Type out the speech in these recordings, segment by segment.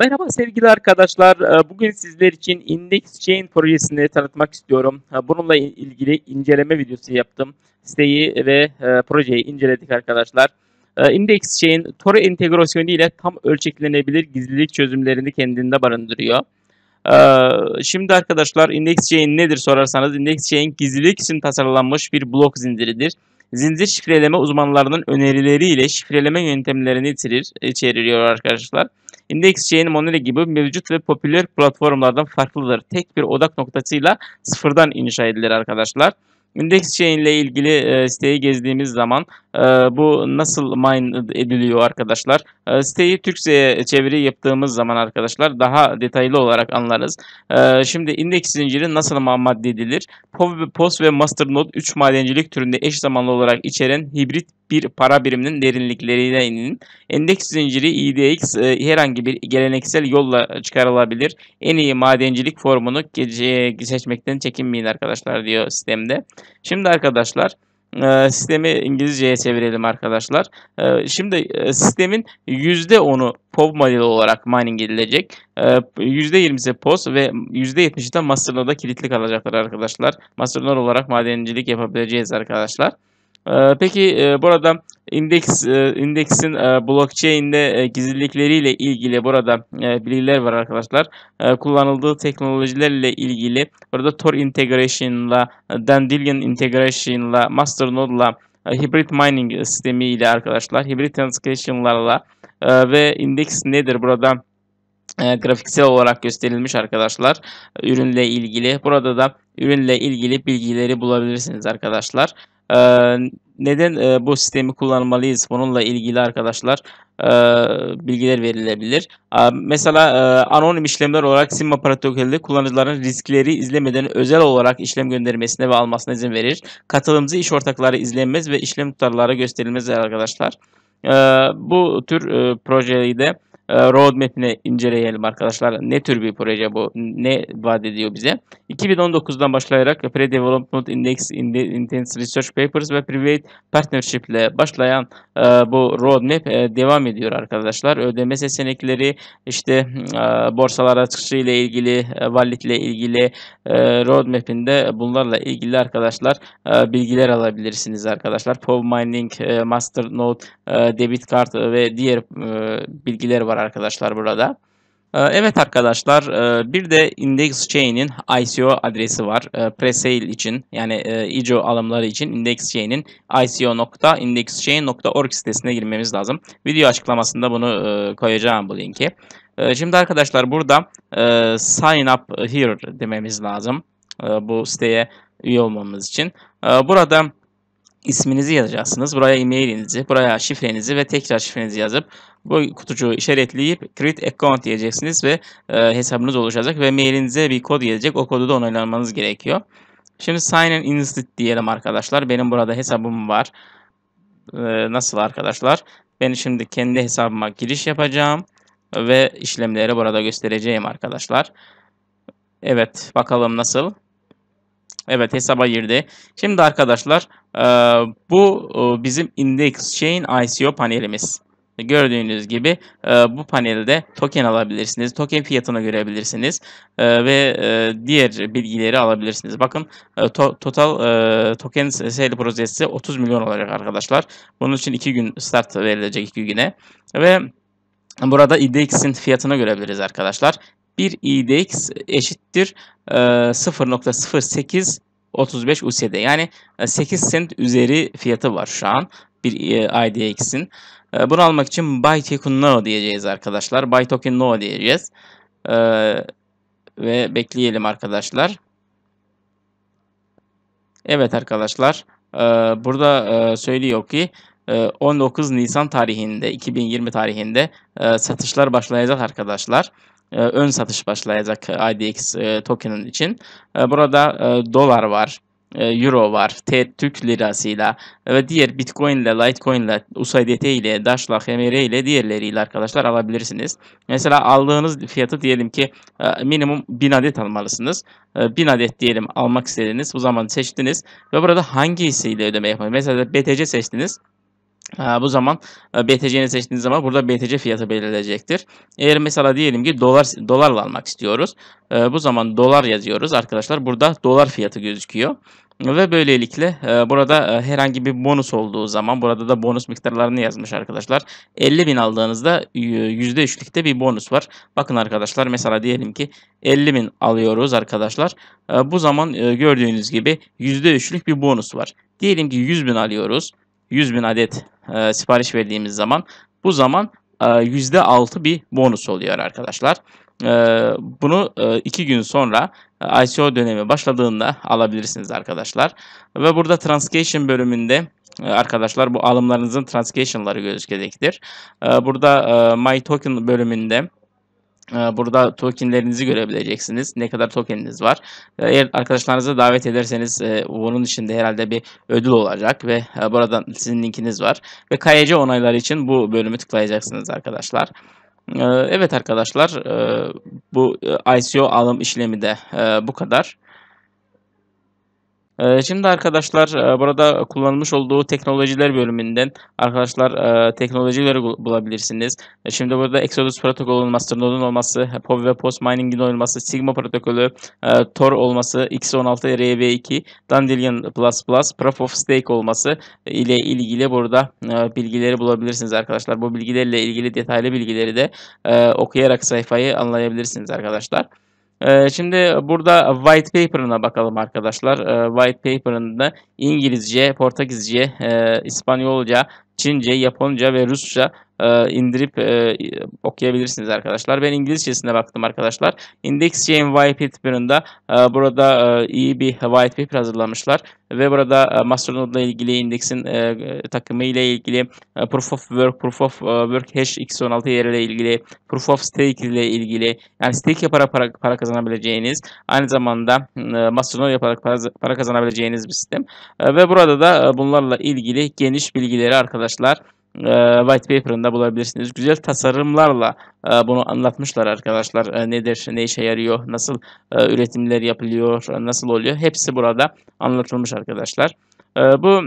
Merhaba sevgili arkadaşlar. Ee, bugün sizler için Index Chain projesini tanıtmak istiyorum. Ee, bununla ilgili inceleme videosu yaptım. Siteyi ve e, projeyi inceledik arkadaşlar. Ee, Index Chain Tor entegrasyonu ile tam ölçeklenebilir gizlilik çözümlerini kendinde barındırıyor. Şimdi arkadaşlar Index Chain nedir sorarsanız Index Chain gizlilik için tasarlanmış bir blok zinciridir. Zincir şifreleme uzmanlarının önerileriyle şifreleme yöntemlerini içerir, içeriyor arkadaşlar. IndexJ'nin Monero gibi mevcut ve popüler platformlardan farklıdır. Tek bir odak noktasıyla sıfırdan inşa edilir arkadaşlar. IndexJain ile ilgili e, siteyi gezdiğimiz zaman ee, bu nasıl mine ediliyor arkadaşlar? Ee, siteyi Türkçe'ye çeviri yaptığımız zaman arkadaşlar daha detaylı olarak anlarız. Ee, şimdi indeks zinciri nasıl madde edilir? POS ve master node 3 madencilik türünde eş zamanlı olarak içeren hibrit bir para biriminin derinliklerine inin. Endeks zinciri IDX e, herhangi bir geleneksel yolla çıkarılabilir. En iyi madencilik formunu seçmekten çekinmeyin arkadaşlar diyor sistemde. Şimdi arkadaşlar ee, sistemi İngilizceye çevirelim arkadaşlar. Ee, şimdi e, sistemin %10'u POV modeli olarak mining edilecek. %20'si ee, POS ve %70'i de Masternode'a kilitli kalacaklar arkadaşlar. Masternode olarak madencilik yapabileceğiz arkadaşlar. Peki e, burada Index e, indeksin e, blockchain'de e, gizlilikleriyle ilgili burada bilgiler var arkadaşlar. Kullanıldığı teknolojilerle ilgili burada Tor integration'la, Dandelion integration'la, Masternode'la, Hybrid mining sistemi ile arkadaşlar, Hybrid transaction'larla ve index nedir burada? grafiksel olarak gösterilmiş arkadaşlar ürünle ilgili. Burada da ürünle ilgili bilgileri bulabilirsiniz arkadaşlar. Ee, neden e, bu sistemi kullanmalıyız bununla ilgili arkadaşlar e, bilgiler verilebilir. E, mesela e, anonim işlemler olarak Simba protokolü kullanıcıların riskleri izlemeden özel olarak işlem göndermesine ve almasına izin verir. Katılımcı iş ortakları izlenmez ve işlem tutarları gösterilmez arkadaşlar. E, bu tür e, projeyi de ee, roadmap'ini inceleyelim arkadaşlar. Ne tür bir proje bu? Ne vaat ediyor bize? 2019'dan başlayarak Pre-Development Index Intense Research Papers ve Private Partnership ile başlayan e, bu roadmap e, devam ediyor arkadaşlar. Ödeme seçenekleri işte e, borsalar borsalara ile ilgili, e, wallet ile ilgili e, roadmap'inde bunlarla ilgili arkadaşlar e, bilgiler alabilirsiniz arkadaşlar. POV Mining, e, Masternode, Debit Card ve diğer bilgiler var arkadaşlar burada. Ee, evet arkadaşlar e, bir de index chain'in ICO adresi var. E, presale için yani e, ICO alımları için index chain'in ico.indexchain.org sitesine girmemiz lazım. Video açıklamasında bunu koyacağım bu linki. Şimdi arkadaşlar burada sign up here dememiz lazım. Bu siteye üye olmamız için. Burada isminizi yazacaksınız. Buraya e-mailinizi, buraya şifrenizi ve tekrar şifrenizi yazıp bu kutucuğu işaretleyip create account diyeceksiniz ve e, hesabınız oluşacak ve mailinize bir kod gelecek. O kodu da onaylanmanız gerekiyor. Şimdi sign in instant diyelim arkadaşlar. Benim burada hesabım var. E, nasıl arkadaşlar? Ben şimdi kendi hesabıma giriş yapacağım ve işlemleri burada göstereceğim arkadaşlar. Evet bakalım nasıl. Evet hesaba girdi. Şimdi arkadaşlar e, bu e, bizim Index Chain ICO panelimiz. Gördüğünüz gibi e, bu panelde token alabilirsiniz. Token fiyatını görebilirsiniz. Ve diğer bilgileri alabilirsiniz. Bakın total token sale projesi 30 milyon olacak arkadaşlar. Bunun için 2 gün start verilecek 2 güne. Ve Burada IDX'in fiyatını görebiliriz arkadaşlar. 1 i eşittir 0.0835 e, USD. Yani 8 e, sent üzeri fiyatı var şu an bir e, IDX'in. E, bunu almak için buy token no diyeceğiz arkadaşlar. Buy token no diyeceğiz. ve bekleyelim arkadaşlar. Evet arkadaşlar. burada e, söylüyor ki 19 Nisan tarihinde 2020 tarihinde satışlar başlayacak arkadaşlar. E, ön satış başlayacak e, IDX e, token'ın için. Burada dolar var. Euro var, T Türk lirasıyla ve diğer Bitcoin ile, Litecoin ile, USDT ile, Dash ile, HMR ile diğerleriyle arkadaşlar alabilirsiniz. Mesela aldığınız fiyatı diyelim ki minimum 1000 adet almalısınız. 1000 adet diyelim almak istediniz. Bu zaman seçtiniz ve burada hangi hissesiyle ödeme yapmalısınız? Mesela BTC seçtiniz. Ee, bu zaman e, BTC'ni seçtiğiniz zaman burada BTC fiyatı belirleyecektir. Eğer mesela diyelim ki dolar dolarla almak istiyoruz. E, bu zaman dolar yazıyoruz arkadaşlar. Burada dolar fiyatı gözüküyor. Ve böylelikle e, burada herhangi bir bonus olduğu zaman burada da bonus miktarlarını yazmış arkadaşlar. 50 bin aldığınızda %3'lükte bir bonus var. Bakın arkadaşlar mesela diyelim ki 50 bin alıyoruz arkadaşlar. Bu zaman gördüğünüz gibi %3'lük bir bonus var. Diyelim ki 100 bin alıyoruz. 100 bin adet e, sipariş verdiğimiz zaman bu zaman e, %6 bir bonus oluyor arkadaşlar. E, bunu 2 e, gün sonra e, ICO dönemi başladığında alabilirsiniz arkadaşlar. Ve burada Transcation bölümünde e, arkadaşlar bu alımlarınızın transaction'ları gözükecektir. E, burada e, My Token bölümünde ee, burada tokenlerinizi görebileceksiniz. Ne kadar tokeniniz var. Ee, eğer arkadaşlarınızı davet ederseniz bunun e, içinde herhalde bir ödül olacak ve e, buradan sizin linkiniz var. Ve KYC onayları için bu bölümü tıklayacaksınız arkadaşlar. Ee, evet arkadaşlar e, bu ICO alım işlemi de bu kadar. Ee, şimdi arkadaşlar e, burada kullanılmış olduğu teknolojiler bölümünden arkadaşlar e, teknolojileri bulabilirsiniz. E, şimdi burada Exodus protokolünün Masternode'un olması, POV ve Post Mining'in olması, Sigma protokolü, Tor olması, X16, RV2, Dandelion++, Proof of Stake olması ile ilgili burada bilgileri bulabilirsiniz arkadaşlar. Bu bilgilerle ilgili detaylı bilgileri de okuyarak sayfayı anlayabilirsiniz arkadaşlar. Ee, şimdi burada white paper'ına bakalım arkadaşlar. Ee, white paper'ında İngilizce, Portekizce, e, İspanyolca Çince, Japonca ve Rusça e, indirip e, okuyabilirsiniz arkadaşlar. Ben İngilizcesine baktım arkadaşlar. IndexJ'in whitepaper yanında e, burada e, iyi bir whitepaper hazırlamışlar ve burada e, Masternode ile ilgili indeksin e, takımı ile ilgili e, Proof of Work, Proof of e, Work Hash X16 yeri ile ilgili, Proof of Stake ile ilgili yani stake yaparak para, para kazanabileceğiniz aynı zamanda e, Masternode yaparak para, para kazanabileceğiniz bir sistem. E, ve burada da e, bunlarla ilgili geniş bilgileri arkadaşlar arkadaşlar ee, white paper'ında bulabilirsiniz. Güzel tasarımlarla e, bunu anlatmışlar arkadaşlar. E, nedir, ne işe yarıyor, nasıl e, üretimler yapılıyor, nasıl oluyor. Hepsi burada anlatılmış arkadaşlar. bu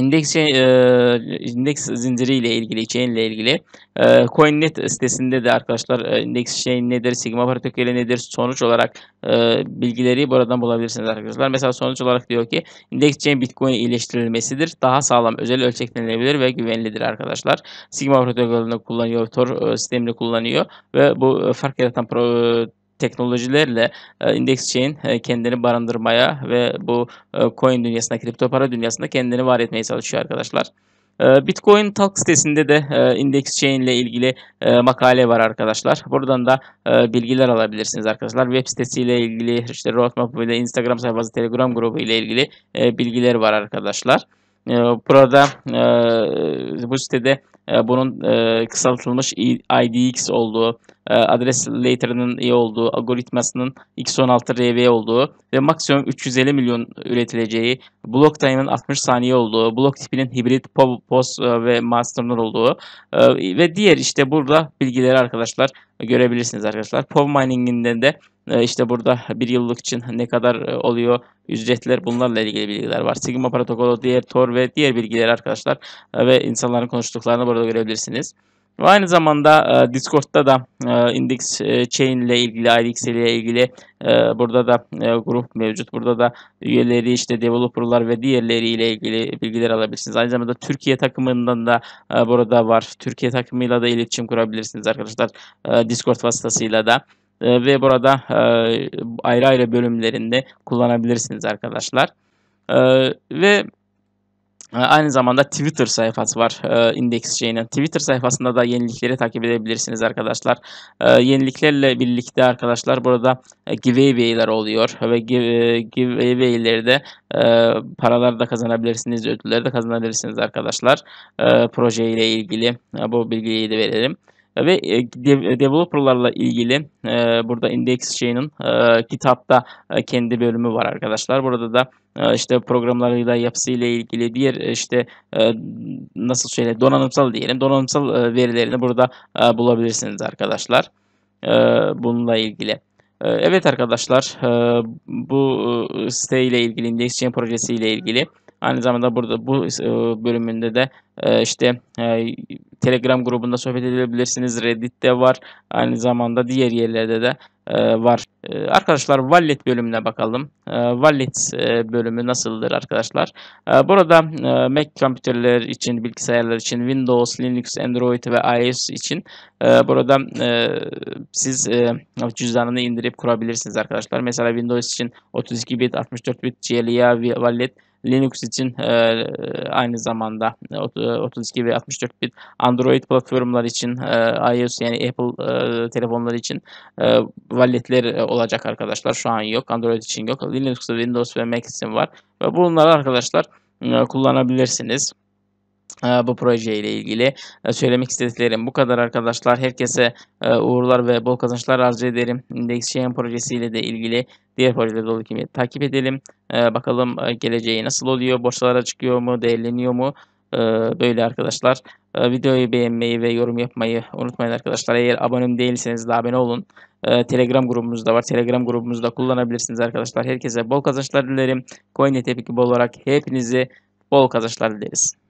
İndeks, şey, e, indeks zinciriyle ilgili chain ile ilgili e, CoinNet sitesinde de arkadaşlar e, indeks chain nedir, sigma partikülü nedir sonuç olarak e, bilgileri buradan bulabilirsiniz arkadaşlar. Mesela sonuç olarak diyor ki indeks chain Bitcoin iyileştirilmesidir. Daha sağlam, özel ölçeklenebilir ve güvenlidir arkadaşlar. Sigma protokolünü kullanıyor, Tor e, sistemini kullanıyor ve bu e, fark yaratan pro, teknolojilerle e, index chain e, kendini barındırmaya ve bu e, coin dünyasında, kripto para dünyasında kendini var etmeye çalışıyor arkadaşlar. Bitcoin Talk sitesinde de Index Chain ile ilgili makale var arkadaşlar. Buradan da bilgiler alabilirsiniz arkadaşlar. Web sitesiyle ile ilgili, işte roadmap ile Instagram sayfası, Telegram grubu ile ilgili bilgiler var arkadaşlar. Ee, burada e, bu sitede e, bunun e, kısaltılmış IDX olduğu, adres later'ının iyi olduğu, algoritmasının X16RV olduğu ve maksimum 350 milyon üretileceği, block time'ın 60 saniye olduğu, block tipinin hibrit, post ve master'ın olduğu ve diğer işte burada bilgileri arkadaşlar görebilirsiniz arkadaşlar. POV mining'inden de e, işte burada bir yıllık için ne kadar e, oluyor ücretler bunlarla ilgili bilgiler var. Sigma protokolü, diğer Tor ve diğer bilgiler arkadaşlar e, ve insanların konuştuklarını burada görebilirsiniz. Ve aynı zamanda e, Discord'da da e, Index e, Chain ile ilgili, IDX ile ilgili e, burada da e, grup mevcut. Burada da üyeleri işte developerlar ve diğerleri ile ilgili bilgiler alabilirsiniz. Aynı zamanda Türkiye takımından da e, burada var. Türkiye takımıyla da iletişim kurabilirsiniz arkadaşlar. E, Discord vasıtasıyla da. Ee, ve burada e, ayrı ayrı bölümlerinde kullanabilirsiniz arkadaşlar. Ee, ve e, Aynı zamanda Twitter sayfası var e, Twitter sayfasında da yenilikleri takip edebilirsiniz arkadaşlar. Ee, yeniliklerle birlikte arkadaşlar burada e, giveaway'ler oluyor ve e, giveaway'lerde e, paralar da kazanabilirsiniz, ödüller de kazanabilirsiniz arkadaşlar. E, proje ile ilgili bu bilgiyi de verelim. E, ve e, e, developerlarla ilgili burada Index şeyinin kitapta kendi bölümü var arkadaşlar. Burada da işte programlarıyla yapısıyla ilgili diğer işte nasıl şöyle donanımsal diyelim donanımsal verilerini burada bulabilirsiniz arkadaşlar. Bununla ilgili. Evet arkadaşlar bu site ile ilgili, Index Chain projesi ile ilgili Aynı zamanda burada bu e, bölümünde de e, işte e, Telegram grubunda sohbet edebilirsiniz. Reddit'te var. Aynı zamanda diğer yerlerde de var. Arkadaşlar Wallet bölümüne bakalım. Wallet bölümü nasıldır arkadaşlar? Burada Mac kompüterler için, bilgisayarlar için, Windows, Linux, Android ve iOS için burada siz cüzdanını indirip kurabilirsiniz arkadaşlar. Mesela Windows için 32 bit, 64 bit GLA Wallet Linux için e, aynı zamanda 32 e, e, ve 64 bit Android platformlar için e, iOS yani Apple e, telefonları için e, walletler olacak arkadaşlar. Şu an yok. Android için yok. Linux, Windows ve Mac için var. Ve bunları arkadaşlar e, kullanabilirsiniz. Ee, bu projeyle ilgili e, söylemek istediklerim bu kadar arkadaşlar. Herkese e, uğurlar ve bol kazançlar arzu ederim. DexChain projesiyle de ilgili diğer projeleri dolu kimi takip edelim. E, bakalım geleceği nasıl oluyor? Borsalara çıkıyor mu? Değerleniyor mu? Böyle arkadaşlar. Videoyu beğenmeyi ve yorum yapmayı unutmayın arkadaşlar. Eğer abonem değilseniz de abone olun. Telegram grubumuz da var. Telegram grubumuzda kullanabilirsiniz arkadaşlar. Herkese bol kazançlar dilerim. CoinETP gibi olarak hepinizi bol kazançlar dileriz.